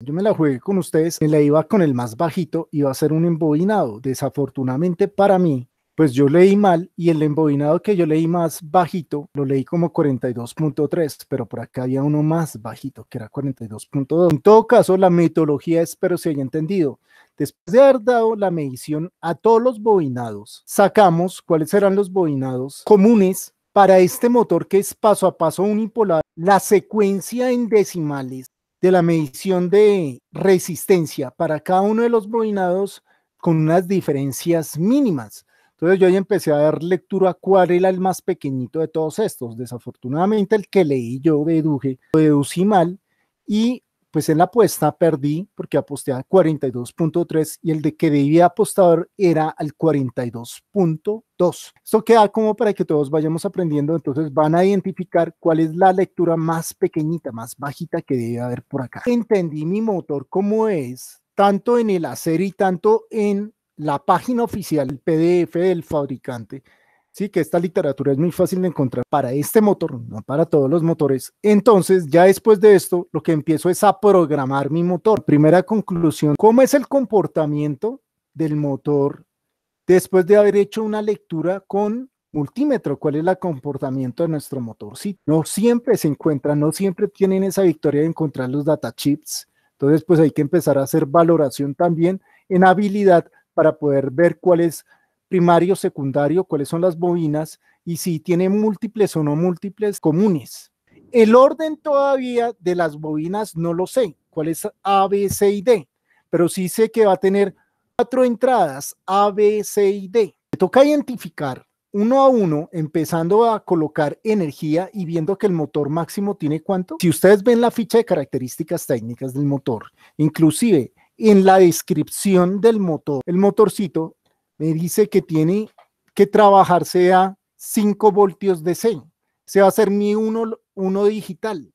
Yo me la jugué con ustedes, me la iba con el más bajito, iba a ser un embobinado. Desafortunadamente para mí, pues yo leí mal y el embobinado que yo leí más bajito lo leí como 42.3, pero por acá había uno más bajito que era 42.2. En todo caso, la metodología pero se haya entendido. Después de haber dado la medición a todos los bobinados, sacamos cuáles serán los bobinados comunes para este motor que es paso a paso unipolar, la secuencia en decimales de la medición de resistencia para cada uno de los bobinados con unas diferencias mínimas. Entonces yo ahí empecé a dar lectura a cuál era el más pequeñito de todos estos. Desafortunadamente el que leí yo deduje, lo deducí mal y pues en la apuesta perdí porque aposté a 42.3 y el de que debía apostar era al 42.2. Esto queda como para que todos vayamos aprendiendo, entonces van a identificar cuál es la lectura más pequeñita, más bajita que debe haber por acá. Entendí mi motor como es, tanto en el hacer y tanto en la página oficial, el PDF del fabricante, Sí, que esta literatura es muy fácil de encontrar para este motor, no para todos los motores. Entonces, ya después de esto, lo que empiezo es a programar mi motor. Primera conclusión, ¿cómo es el comportamiento del motor después de haber hecho una lectura con multímetro, cuál es el comportamiento de nuestro motor? Sí. No siempre se encuentra, no siempre tienen esa victoria de encontrar los data chips. Entonces, pues hay que empezar a hacer valoración también en habilidad para poder ver cuál es primario, secundario, cuáles son las bobinas y si tiene múltiples o no múltiples comunes. El orden todavía de las bobinas no lo sé, cuál es A, B, C y D, pero sí sé que va a tener cuatro entradas A, B, C y D. Me toca identificar uno a uno, empezando a colocar energía y viendo que el motor máximo tiene cuánto. Si ustedes ven la ficha de características técnicas del motor, inclusive en la descripción del motor, el motorcito me dice que tiene que trabajarse sea 5 voltios de C. Se va a hacer mi uno, uno digital.